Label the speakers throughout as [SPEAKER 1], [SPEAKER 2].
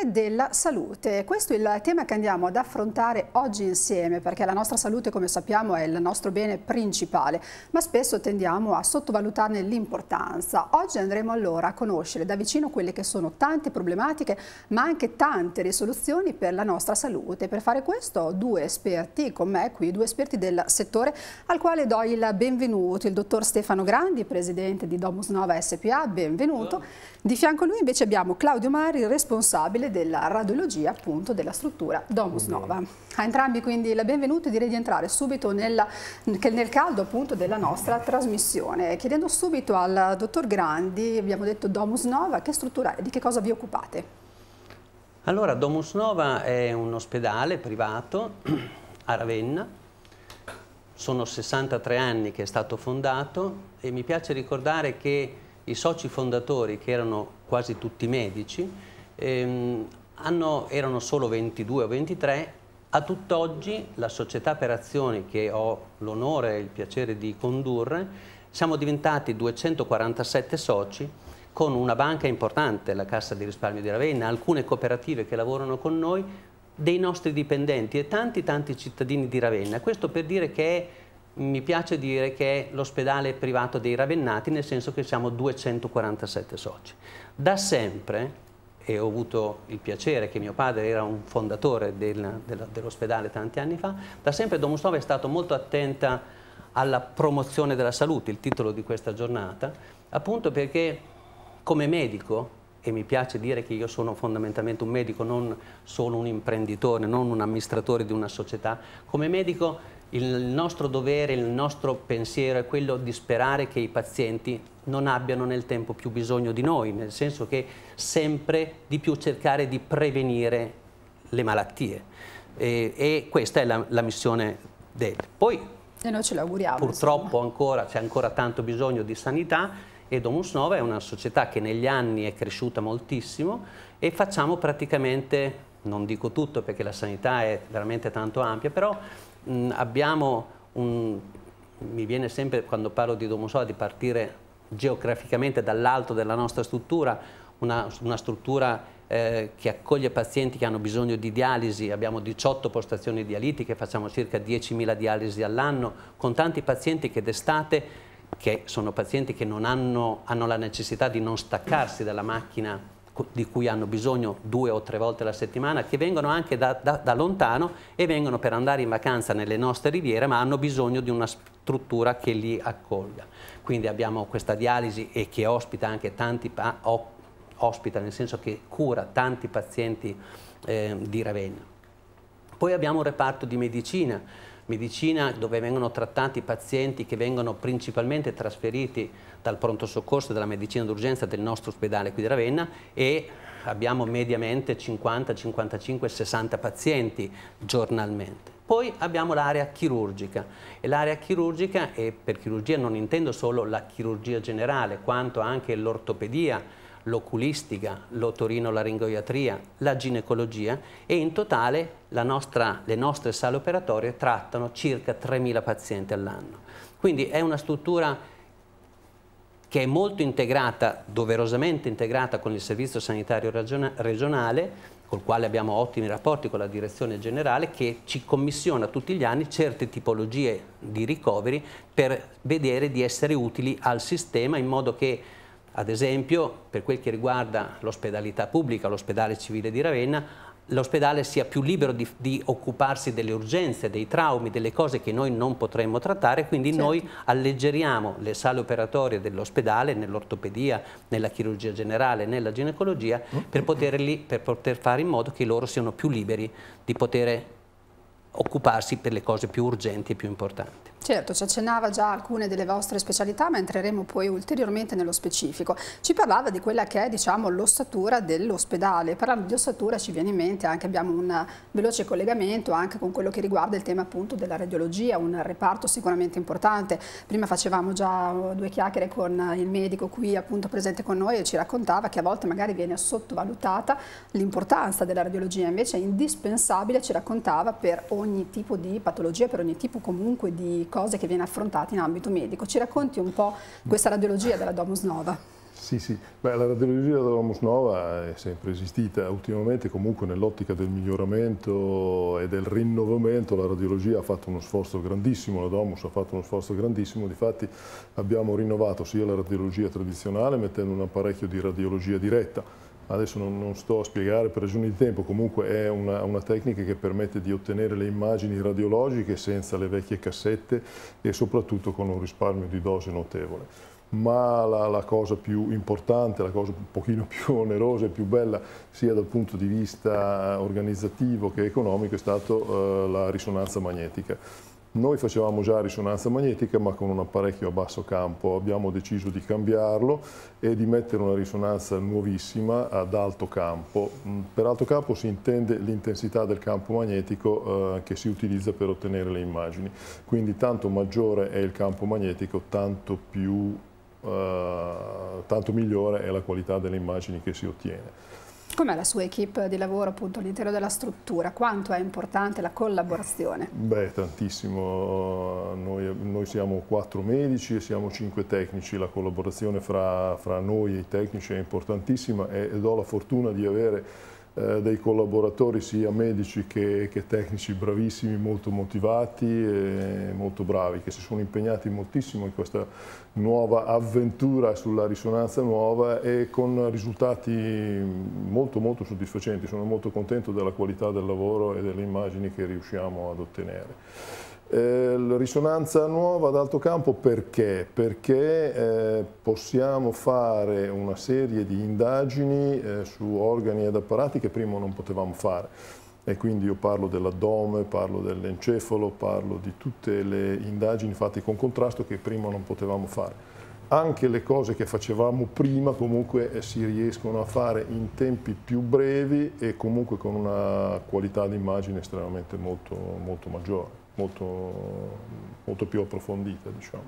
[SPEAKER 1] promozione della salute. Questo è il tema che andiamo ad affrontare oggi insieme perché la nostra salute come sappiamo è il nostro bene principale ma spesso tendiamo a sottovalutarne l'importanza. Oggi andremo allora a conoscere da vicino quelle che sono tante problematiche ma anche tante risoluzioni per la nostra salute. Per fare questo ho due esperti con me qui, due esperti del settore al quale do il benvenuto, il dottor Stefano Grandi, presidente di Domus Nova SPA, benvenuto. Hello di fianco a lui invece abbiamo Claudio Mari, responsabile della radiologia appunto della struttura Domus Nova. A entrambi quindi la benvenuta e direi di entrare subito nella, nel caldo appunto della nostra trasmissione, chiedendo subito al dottor Grandi, abbiamo detto Domus Nova, che struttura è, di che cosa vi occupate?
[SPEAKER 2] Allora, Domus Nova è un ospedale privato a Ravenna, sono 63 anni che è stato fondato e mi piace ricordare che i soci fondatori, che erano quasi tutti medici, ehm, hanno, erano solo 22 o 23, a tutt'oggi la società per azioni che ho l'onore e il piacere di condurre, siamo diventati 247 soci con una banca importante, la Cassa di risparmio di Ravenna, alcune cooperative che lavorano con noi, dei nostri dipendenti e tanti tanti cittadini di Ravenna. Questo per dire che è mi piace dire che è l'ospedale privato dei Ravennati, nel senso che siamo 247 soci. Da sempre, e ho avuto il piacere che mio padre era un fondatore del, del, dell'ospedale tanti anni fa, da sempre Domostova è stata molto attenta alla promozione della salute, il titolo di questa giornata, appunto perché come medico, e mi piace dire che io sono fondamentalmente un medico, non solo un imprenditore, non un amministratore di una società, come medico il nostro dovere, il nostro pensiero è quello di sperare che i pazienti non abbiano nel tempo più bisogno di noi, nel senso che sempre di più cercare di prevenire le malattie. E, e questa è la, la missione del.
[SPEAKER 1] Poi, e noi ce l'auguriamo. Purtroppo
[SPEAKER 2] ancora, c'è ancora tanto bisogno di sanità e Domus Nova è una società che negli anni è cresciuta moltissimo e facciamo praticamente, non dico tutto perché la sanità è veramente tanto ampia, però mh, mm, abbiamo un, mi viene sempre quando parlo di Domusola di partire geograficamente dall'alto della nostra struttura, una, una struttura eh, che accoglie pazienti che hanno bisogno di dialisi, abbiamo 18 postazioni dialitiche, facciamo circa 10.000 dialisi all'anno, con tanti pazienti che d'estate, che sono pazienti che hanno, hanno la necessità di non staccarsi dalla macchina di cui hanno bisogno due o tre volte alla settimana, che vengono anche da, da, da lontano e vengono per andare in vacanza nelle nostre riviere, ma hanno bisogno di una struttura che li accolga. Quindi abbiamo questa dialisi e che ospita anche tanti, ospita nel senso che cura tanti pazienti eh, di Ravenna. Poi abbiamo un reparto di medicina, medicina dove vengono trattati pazienti che vengono principalmente trasferiti dal pronto soccorso della medicina d'urgenza del nostro ospedale qui di Ravenna e abbiamo mediamente 50, 55, 60 pazienti giornalmente. Poi abbiamo l'area chirurgica e l'area chirurgica, e per chirurgia non intendo solo la chirurgia generale, quanto anche l'ortopedia, l'oculistica, l'otorino-laringoiatria, la ginecologia e in totale nostra, le nostre sale operatorie trattano circa 3.000 pazienti all'anno. Quindi è una struttura che è molto integrata, doverosamente integrata con il servizio sanitario regionale, col quale abbiamo ottimi rapporti con la direzione generale, che ci commissiona tutti gli anni certe tipologie di ricoveri per vedere di essere utili al sistema in modo che ad esempio, per quel che riguarda l'ospedalità pubblica, l'ospedale civile di Ravenna, l'ospedale sia più libero di, di, occuparsi delle urgenze, dei traumi, delle cose che noi non potremmo trattare, quindi certo. noi alleggeriamo le sale operatorie dell'ospedale, nell'ortopedia, nella chirurgia generale, nella ginecologia, mm. per, poterli, per poter fare in modo che loro siano più liberi di poter occuparsi per le cose più urgenti e più importanti.
[SPEAKER 1] Certo, ci accennava già alcune delle vostre specialità, ma entreremo poi ulteriormente nello specifico. Ci parlava di quella che è, diciamo, l'ossatura dell'ospedale. Parlando di ossatura ci viene in mente anche, abbiamo un veloce collegamento anche con quello che riguarda il tema appunto della radiologia, un reparto sicuramente importante. Prima facevamo già due chiacchiere con il medico qui appunto presente con noi e ci raccontava che a volte magari viene sottovalutata l'importanza della radiologia, invece è indispensabile, ci raccontava, per ogni tipo di patologia, per ogni tipo comunque di cose che viene affrontata in ambito medico. Ci racconti un po' questa radiologia della Domus Nova?
[SPEAKER 3] Sì, sì. Beh, la radiologia della Domus Nova è sempre esistita, ultimamente comunque nell'ottica del miglioramento e del rinnovamento la radiologia ha fatto uno sforzo grandissimo, la Domus ha fatto uno sforzo grandissimo, difatti abbiamo rinnovato sia la radiologia tradizionale mettendo un apparecchio di radiologia diretta adesso non, non, sto a spiegare per ragioni di tempo, comunque è una, una, tecnica che permette di ottenere le immagini radiologiche senza le vecchie cassette e soprattutto con un risparmio di dose notevole. Ma la, la cosa più importante, la cosa un pochino più onerosa e più bella sia dal punto di vista organizzativo che economico è stata eh, la risonanza magnetica noi facevamo già risonanza magnetica ma con un apparecchio a basso campo, abbiamo deciso di cambiarlo e di mettere una risonanza nuovissima ad alto campo. Mm, per alto campo si intende l'intensità del campo magnetico eh, che si utilizza per ottenere le immagini, quindi tanto maggiore è il campo magnetico tanto più Uh, tanto migliore è la qualità delle immagini che si ottiene.
[SPEAKER 1] Com'è la sua equip di lavoro appunto all'interno della struttura? Quanto è importante la collaborazione?
[SPEAKER 3] Beh, tantissimo. Noi, noi siamo quattro medici e siamo cinque tecnici. La collaborazione fra, fra noi e i tecnici è importantissima e, e do la fortuna di avere eh, dei collaboratori sia medici che, che, tecnici bravissimi, molto motivati e molto bravi, che si sono impegnati moltissimo in questa nuova avventura sulla risonanza nuova e con risultati molto molto soddisfacenti. Sono molto contento della qualità del lavoro e delle immagini che riusciamo ad ottenere. Eh, risonanza nuova ad alto campo perché? Perché eh, possiamo fare una serie di indagini eh, su organi ed apparati che prima non potevamo fare. E quindi io parlo dell'addome, parlo dell'encefalo, parlo di tutte le indagini fatte con contrasto che prima non potevamo fare. Anche le cose che facevamo prima comunque eh, si riescono a fare in tempi più brevi e comunque con una qualità di immagine estremamente molto, molto maggiore molto, molto più approfondita. Diciamo.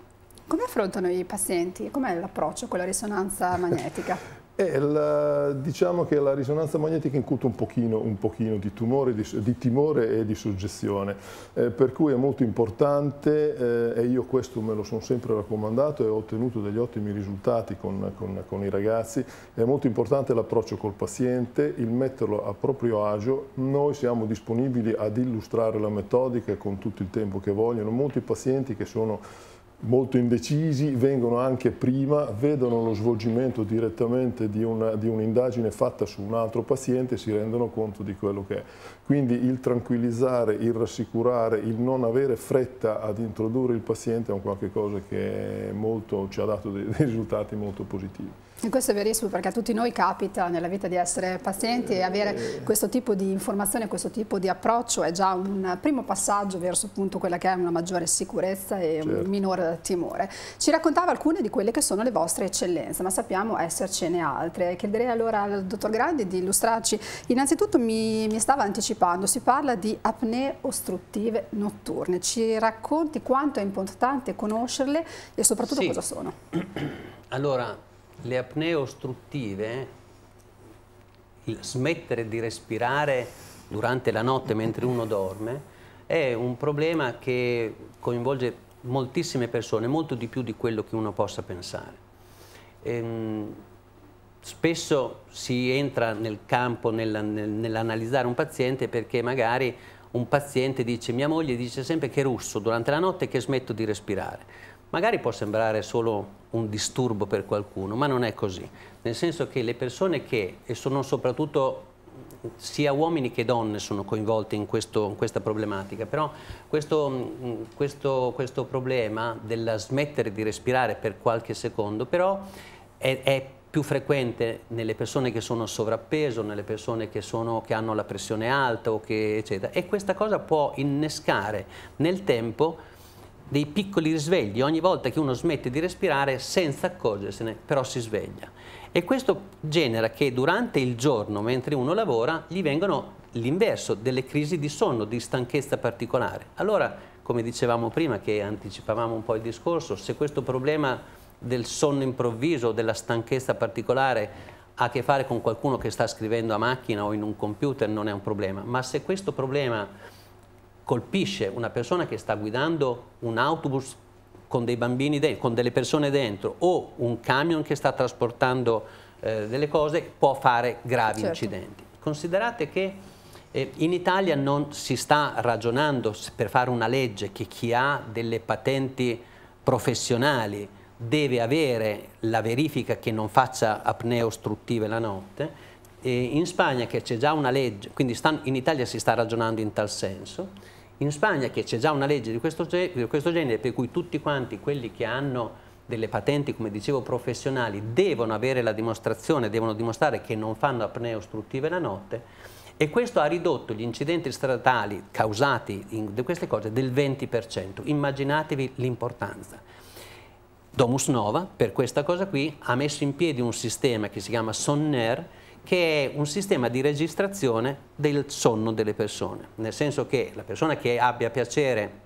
[SPEAKER 1] Come affrontano i pazienti? Com'è l'approccio con la risonanza magnetica?
[SPEAKER 3] La, diciamo che la risonanza magnetica incute un pochino, un pochino di, tumore, di, di, timore e di suggestione, eh, per cui è molto importante eh, e io questo me lo sono sempre raccomandato e ho ottenuto degli ottimi risultati con, con, con i ragazzi, è molto importante l'approccio col paziente, il metterlo a proprio agio, noi siamo disponibili ad illustrare la metodica con tutto il tempo che vogliono, molti pazienti che sono molto indecisi, vengono anche prima, vedono lo svolgimento direttamente di un'indagine fatta su un altro paziente e si rendono conto di quello che è. Quindi il tranquillizzare, il rassicurare, il non avere fretta ad introdurre il paziente è un qualche cosa che molto, ci ha dato dei, risultati molto positivi.
[SPEAKER 1] E questo è verissimo perché a tutti noi capita nella vita di essere pazienti e avere eh. questo tipo di informazione, questo tipo di approccio è già un primo passaggio verso appunto quella che è una maggiore sicurezza e certo. un minore timore. Ci raccontava alcune di quelle che sono le vostre eccellenze, ma sappiamo essercene altre. Chiederei allora al dottor Grandi di illustrarci. Innanzitutto mi, mi stava anticipando anticipando, si parla di apnee ostruttive notturne. Ci racconti quanto è importante conoscerle e soprattutto sì. cosa sono?
[SPEAKER 2] Allora, le apnee ostruttive, smettere di respirare durante la notte mentre uno dorme, è un problema che coinvolge moltissime persone, molto di più di quello che uno possa pensare. Ehm, spesso si entra nel campo nel, nel, nell'analizzare un paziente perché magari un paziente dice mia moglie dice sempre che russo durante la notte che smetto di respirare. Magari può sembrare solo un disturbo per qualcuno, ma non è così. Nel senso che le persone che, e sono soprattutto sia uomini che donne sono coinvolti in, questo, in questa problematica, però questo, questo, questo problema del smettere di respirare per qualche secondo però è, è più frequente nelle persone che sono sovrappeso, nelle persone che, sono, che hanno la pressione alta che, eccetera. E questa cosa può innescare nel tempo dei piccoli risvegli, ogni volta che uno smette di respirare senza accorgersene, però si sveglia. E questo genera che durante il giorno, mentre uno lavora, gli vengano l'inverso delle crisi di sonno, di stanchezza particolare. Allora, come dicevamo prima, che anticipavamo un po' il discorso, se questo problema del sonno improvviso, della stanchezza particolare, ha a che fare con qualcuno che sta scrivendo a macchina o in un computer, non è un problema. Ma se questo problema colpisce una persona che sta guidando un autobus con dei bambini dentro, con delle persone dentro o un camion che sta trasportando eh, delle cose, può fare gravi certo. incidenti. Considerate che eh, in Italia non si sta ragionando per fare una legge che chi ha delle patenti professionali deve avere la verifica che non faccia apnee ostruttive la notte, e in Spagna che c'è già una legge, quindi stanno, in Italia si sta ragionando in tal senso, in Spagna che c'è già una legge di questo, di questo genere per cui tutti quanti quelli che hanno delle patenti, come dicevo, professionali, devono avere la dimostrazione, devono dimostrare che non fanno apnee ostruttive la notte e questo ha ridotto gli incidenti stradali causati in queste cose del 20%. Immaginatevi l'importanza. Domus Nova, per questa cosa qui, ha messo in piedi un sistema che si chiama Sonner, che è un sistema di registrazione del sonno delle persone, nel senso che la persona che abbia piacere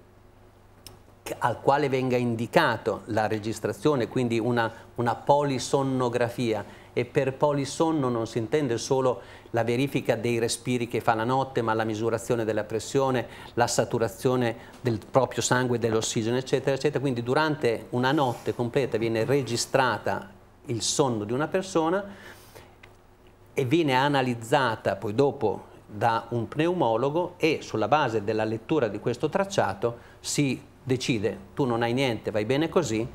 [SPEAKER 2] al quale venga indicato la registrazione, quindi una, una polisonnografia, e per polisonno non si intende solo la verifica dei respiri che fa la notte, ma la misurazione della pressione, la saturazione del proprio sangue, dell'ossigeno, eccetera, eccetera. Quindi durante una notte completa viene registrata il sonno di una persona e viene analizzata poi dopo da un pneumologo e sulla base della lettura di questo tracciato si decide tu non hai niente, vai bene così,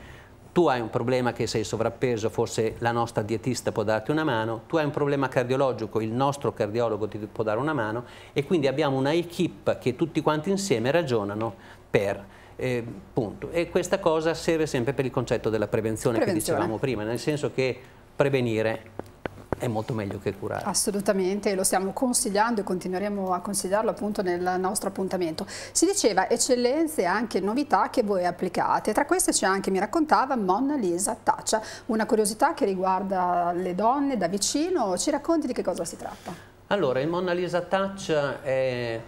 [SPEAKER 2] tu hai un problema che sei sovrappeso, forse la nostra dietista può darti una mano, tu hai un problema cardiologico, il nostro cardiologo ti può dare una mano e quindi abbiamo una equip che tutti quanti insieme ragionano per... Eh, punto. E questa cosa serve sempre per il concetto della prevenzione, prevenzione. che dicevamo prima, nel senso che prevenire è molto
[SPEAKER 1] meglio che curare. Assolutamente, lo stiamo consigliando e continueremo a consigliarlo appunto nel nostro appuntamento. Si diceva eccellenze e anche novità che voi applicate, tra queste c'è anche, mi raccontava, Mona Lisa Taccia, una curiosità che riguarda le donne da vicino, ci racconti di che cosa si tratta?
[SPEAKER 2] Allora, il Mona Lisa Touch è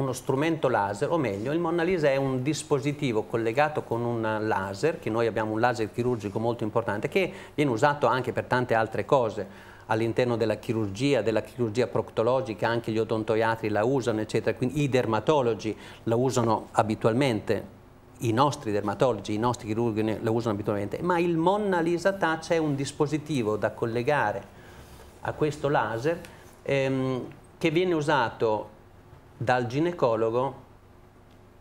[SPEAKER 2] uno strumento laser, o meglio, il Mona Lisa è un dispositivo collegato con un laser, che noi abbiamo un laser chirurgico molto importante, che viene usato anche per tante altre cose all'interno della chirurgia, della chirurgia proctologica, anche gli odontoiatri la usano, eccetera. Quindi i dermatologi la usano abitualmente, i nostri dermatologi, i nostri chirurghi la usano abitualmente, ma il Mona Lisa Touch è un dispositivo da collegare a questo laser ehm, che viene usato dal ginecologo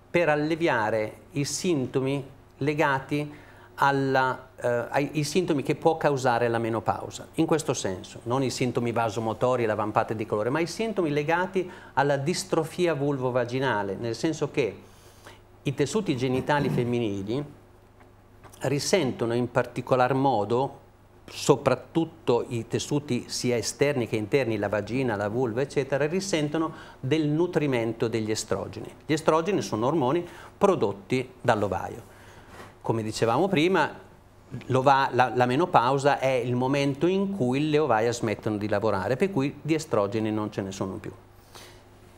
[SPEAKER 2] per alleviare i sintomi legati alla, eh, ai sintomi che può causare la menopausa. In questo senso, non i sintomi vasomotori, la vampata di colore, ma i sintomi legati alla distrofia vulvovaginale, nel senso che i tessuti genitali femminili risentono in particolar modo soprattutto i tessuti sia esterni che interni, la vagina, la vulva, eccetera, risentono del nutrimento degli estrogeni. Gli estrogeni sono ormoni prodotti dall'ovaio. Come dicevamo prima, la, la, menopausa è il momento in cui le ovaia smettono di lavorare, per cui di estrogeni non ce ne sono più.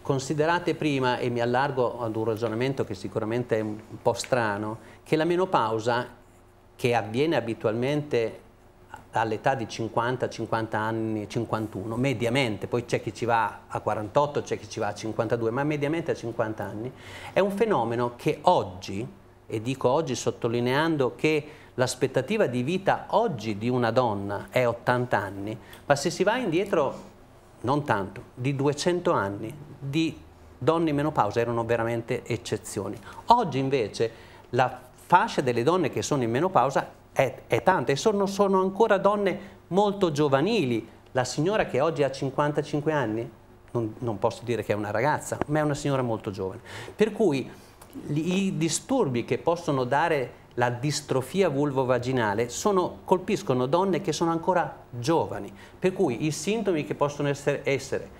[SPEAKER 2] Considerate prima, e mi allargo ad un ragionamento che sicuramente è un po' strano, che la menopausa, che avviene abitualmente all'età di 50, 50 anni, 51, mediamente, poi c'è chi ci va a 48, c'è chi ci va a 52, ma mediamente a 50 anni, è un fenomeno che oggi, e dico oggi sottolineando che l'aspettativa di vita oggi di una donna è 80 anni, ma se si va indietro non tanto, di 200 anni, di donne in menopausa erano veramente eccezioni. Oggi invece la fascia delle donne che sono in menopausa è, è tanta e sono, sono ancora donne molto giovanili. La signora che oggi ha 55 anni, non, non, posso dire che è una ragazza, ma è una signora molto giovane. Per cui i disturbi che possono dare la distrofia vulvovaginale sono, colpiscono donne che sono ancora giovani, per cui i sintomi che possono essere, essere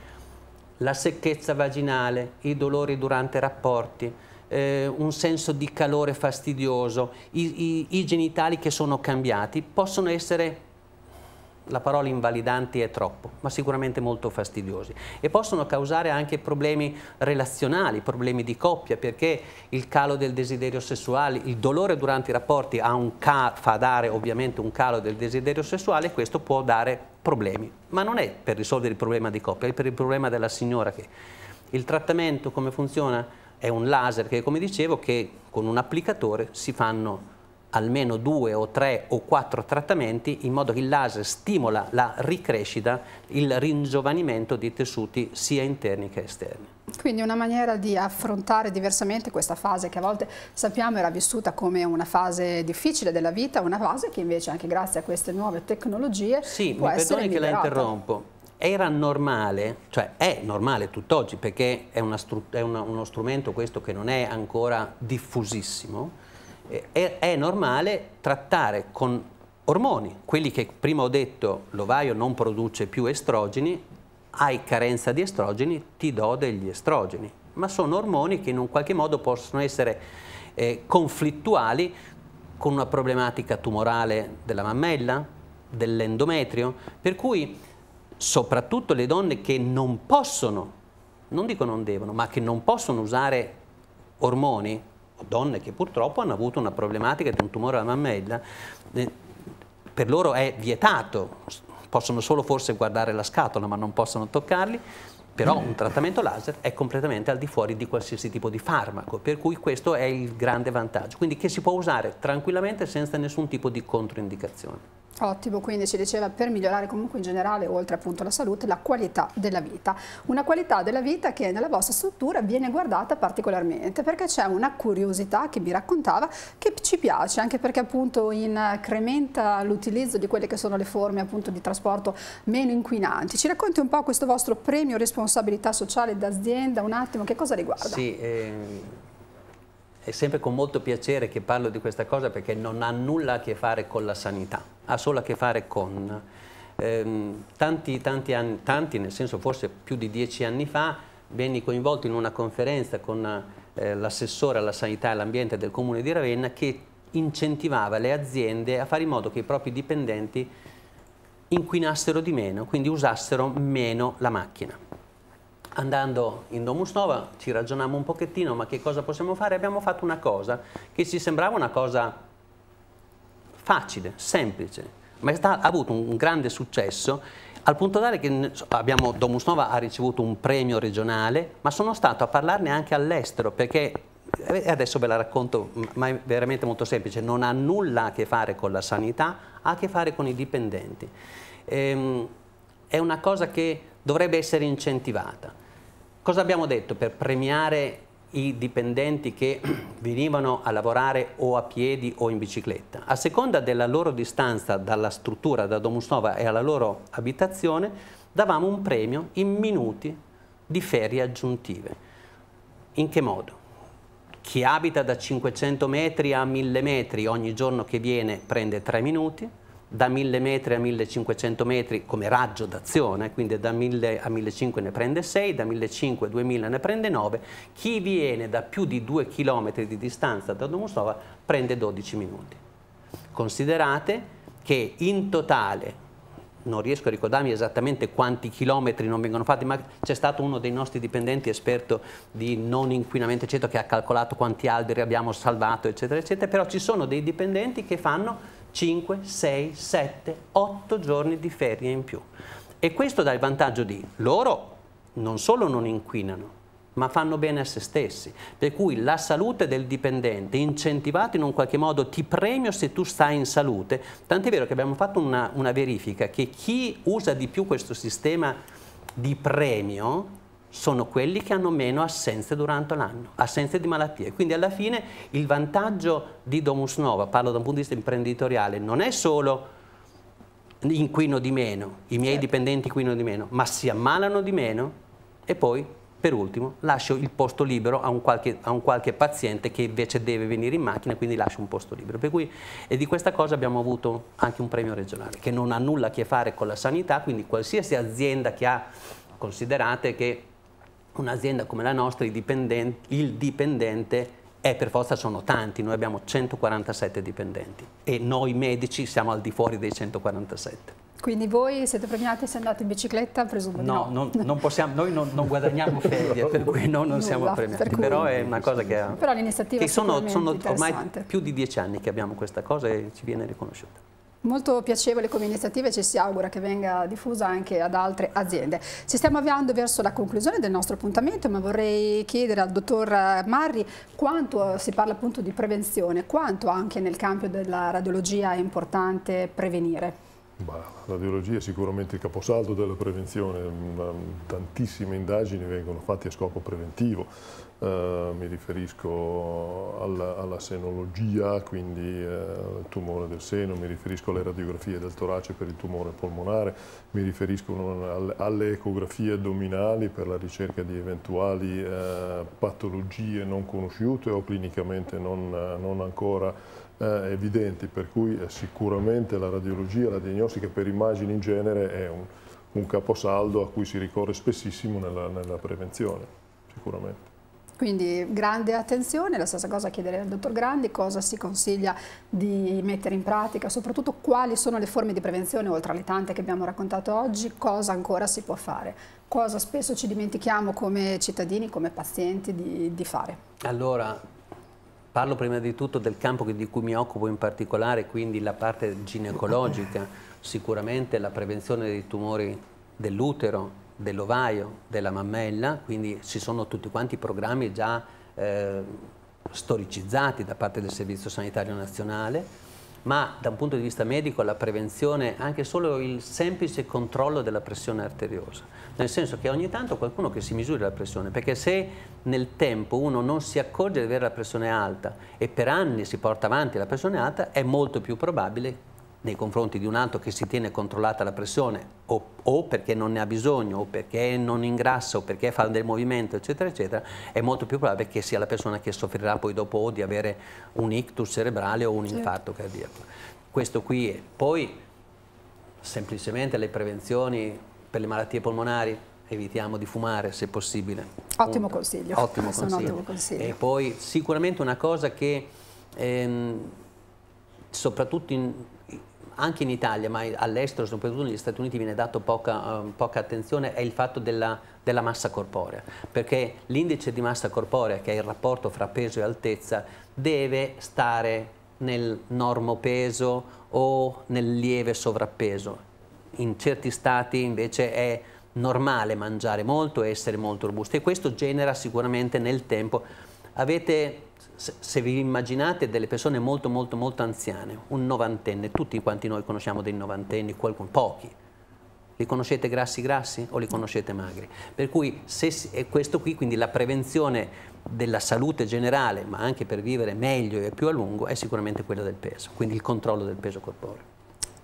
[SPEAKER 2] la secchezza vaginale, i dolori durante i rapporti, eh, un senso di calore fastidioso, I, i, i genitali che sono cambiati possono essere la parola invalidanti è troppo, ma sicuramente molto fastidiosi e possono causare anche problemi relazionali, problemi di coppia, perché il calo del desiderio sessuale, il dolore durante i rapporti fa dare ovviamente un calo del desiderio sessuale e questo può dare problemi, ma non è per risolvere il problema di coppia, è per il problema della signora che il trattamento come funziona? è un laser che come dicevo che con un applicatore si fanno almeno due o tre o quattro trattamenti in modo che il laser stimola la ricrescita, il ringiovanimento dei tessuti sia interni che esterni.
[SPEAKER 1] Quindi una maniera di affrontare diversamente questa fase che a volte sappiamo era vissuta come una fase difficile della vita, una fase che invece anche grazie a queste nuove tecnologie sì, può essere Sì, mi perdoni che la interrompo
[SPEAKER 2] era normale, cioè è normale tutt'oggi perché è, stru è una, uno strumento questo che non è ancora diffusissimo, eh, è, è, normale trattare con ormoni, quelli che prima ho detto l'ovaio non produce più estrogeni, hai carenza di estrogeni, ti do degli estrogeni, ma sono ormoni che in un qualche modo possono essere eh, conflittuali con una problematica tumorale della mammella, dell'endometrio, per cui soprattutto le donne che non possono, non dico non devono, ma che non possono usare ormoni, donne che purtroppo hanno avuto una problematica di un tumore alla mammella, eh, per loro è vietato, possono solo forse guardare la scatola ma non possono toccarli, però un trattamento laser è completamente al di fuori di qualsiasi tipo di farmaco, per cui questo è il grande vantaggio, quindi che si può usare tranquillamente senza nessun tipo di controindicazione.
[SPEAKER 1] Ottimo, quindi ci diceva per migliorare comunque in generale, oltre appunto alla salute, la qualità della vita. Una qualità della vita che nella vostra struttura viene guardata particolarmente, perché c'è una curiosità che vi raccontava che ci piace, anche perché appunto incrementa l'utilizzo di quelle che sono le forme appunto di trasporto meno inquinanti. Ci racconti un po' questo vostro premio responsabilità sociale d'azienda, un attimo, che cosa riguarda?
[SPEAKER 2] Sì, ehm è sempre con molto piacere che parlo di questa cosa perché non ha nulla a che fare con la sanità ha solo a che fare con. Ehm, tanti, tanti, anni, tanti, nel senso forse più di dieci anni fa, venni coinvolto in una conferenza con eh, l'assessore alla sanità e all'ambiente del comune di Ravenna che incentivava le aziende a fare in modo che i propri dipendenti inquinassero di meno, quindi usassero meno la macchina. Andando in Domus Nova ci ragionammo un pochettino, ma che cosa possiamo fare? Abbiamo fatto una cosa che ci sembrava una cosa facile, semplice, ma ha avuto un grande successo al punto tale che abbiamo, Nova ha ricevuto un premio regionale, ma sono stato a parlarne anche all'estero perché eh, adesso ve la racconto, ma è veramente molto semplice, non ha nulla a che fare con la sanità, ha a che fare con i dipendenti. Ehm, è una cosa che dovrebbe essere incentivata. Cosa abbiamo detto per premiare i dipendenti che venivano a lavorare o a piedi o in bicicletta. A seconda della loro distanza dalla struttura, da Domus Nova e alla loro abitazione, davamo un premio in minuti di ferie aggiuntive. In che modo? Chi abita da 500 metri a 1000 metri ogni giorno che viene prende 3 minuti, da 1000 metri a 1500 metri come raggio d'azione, quindi da 1000 a 1500 ne prende 6, da 1500 a 2000 ne prende 9, chi viene da più di 2 km di distanza da Domostova prende 12 minuti. Considerate che in totale, non riesco a ricordarmi esattamente quanti chilometri non vengono fatti, ma c'è stato uno dei nostri dipendenti esperto di non inquinamento, eccetera, che ha calcolato quanti alberi abbiamo salvato, eccetera, eccetera, però ci sono dei dipendenti che fanno 5, 6, 7, 8 giorni di ferie in più. E questo dà il vantaggio di loro non solo non inquinano, ma fanno bene a se stessi. Per cui la salute del dipendente, incentivato in un qualche modo, ti premio se tu stai in salute. Tant'è vero che abbiamo fatto una, una verifica che chi usa di più questo sistema di premio sono quelli che hanno meno assenze durante l'anno, assenze di malattie. Quindi alla fine il vantaggio di Domus Nova, parlo da un punto di vista imprenditoriale, non è solo inquino di meno, i miei certo. dipendenti inquinano di meno, ma si ammalano di meno e poi, per ultimo, lascio il posto libero a un qualche, a un qualche paziente che invece deve venire in macchina, quindi lascio un posto libero. Per cui, e di questa cosa abbiamo avuto anche un premio regionale, che non ha nulla a che fare con la sanità, quindi qualsiasi azienda che ha, considerate che un'azienda come la nostra, il dipendente, il dipendente è per forza sono tanti, noi abbiamo 147 dipendenti e noi medici siamo al di fuori dei 147.
[SPEAKER 1] Quindi voi siete premiati se andate in bicicletta, presumo no,
[SPEAKER 2] no. Non, non possiamo, noi non, non guadagniamo ferie, per cui noi non Nulla, siamo premiati, per però è una cosa che, ha, però
[SPEAKER 1] l'iniziativa è sono, sono ormai più
[SPEAKER 2] di dieci anni che abbiamo questa cosa
[SPEAKER 1] e ci viene riconosciuta. Molto piacevole come iniziativa e ci si augura che venga diffusa anche ad altre aziende. Ci stiamo avviando verso la conclusione del nostro appuntamento ma vorrei chiedere al dottor Marri quanto si parla appunto di prevenzione, quanto anche nel campo della radiologia è importante prevenire.
[SPEAKER 3] Bah, la radiologia è sicuramente il caposaldo della prevenzione, tantissime indagini vengono fatte a scopo preventivo eh, mi riferisco alla, alla senologia, quindi al uh, eh, tumore del seno, mi riferisco alle radiografie del torace per il tumore polmonare, mi riferisco un, alle ecografie addominali per la ricerca di eventuali uh, patologie non conosciute o clinicamente non, non ancora evidenti, per cui sicuramente la radiologia, la diagnostica per immagini in genere è un, un caposaldo a cui si ricorre spessissimo nella, nella prevenzione, sicuramente.
[SPEAKER 1] Quindi grande attenzione, la stessa cosa chiedere al dottor Grandi cosa si consiglia di mettere in pratica, soprattutto quali sono le forme di prevenzione, oltre alle tante che abbiamo raccontato oggi, cosa ancora si può fare, cosa spesso ci dimentichiamo come cittadini, come pazienti di, di fare.
[SPEAKER 2] Allora, parlo prima di tutto del campo di cui mi occupo in particolare, quindi la parte ginecologica, sicuramente la prevenzione dei tumori dell'utero, dell'ovaio, della mammella, quindi ci sono tutti quanti programmi già eh, storicizzati da parte del Servizio Sanitario Nazionale, ma da un punto di vista medico la prevenzione è anche solo il semplice controllo della pressione arteriosa, nel senso che ogni tanto qualcuno che si misuri la pressione, perché se nel tempo uno non si accorge di avere la pressione alta e per anni si porta avanti la pressione alta, è molto più probabile nei confronti di un altro che si tiene controllata la pressione o, o, perché non ne ha bisogno o perché non ingrassa o perché fa del movimento eccetera eccetera è molto più probabile che sia la persona che soffrirà poi dopo o di avere un ictus cerebrale o un certo. infarto cardiaco questo qui è. poi semplicemente le prevenzioni per le malattie polmonari evitiamo di fumare se possibile ottimo un,
[SPEAKER 1] consiglio ottimo consiglio. ottimo consiglio e
[SPEAKER 2] poi sicuramente una cosa che ehm, soprattutto in, anche in Italia, ma all'estero, soprattutto negli Stati Uniti, viene dato poca, um, poca attenzione, è il fatto della, della massa corporea, perché l'indice di massa corporea, che è il rapporto fra peso e altezza, deve stare nel normo peso o nel lieve sovrappeso. In certi stati invece è normale mangiare molto e essere molto robusti e questo genera sicuramente nel tempo. Avete se, vi immaginate delle persone molto molto molto anziane, un novantenne, tutti quanti noi conosciamo dei novantenni, qualcuno, pochi, li conoscete grassi grassi o li conoscete magri? Per cui se questo qui, quindi la prevenzione della salute generale, ma anche per vivere meglio e più a lungo, è sicuramente quella del peso, quindi il
[SPEAKER 1] controllo del peso corporeo.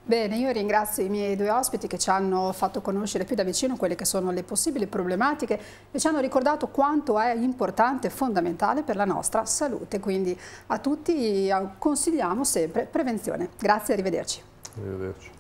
[SPEAKER 1] Bene, io ringrazio i miei due ospiti che ci hanno fatto conoscere più da vicino quelle che sono le possibili problematiche e ci hanno ricordato quanto è importante e fondamentale per la nostra salute. Quindi a tutti eh, consigliamo sempre prevenzione. Grazie, arrivederci. Arrivederci.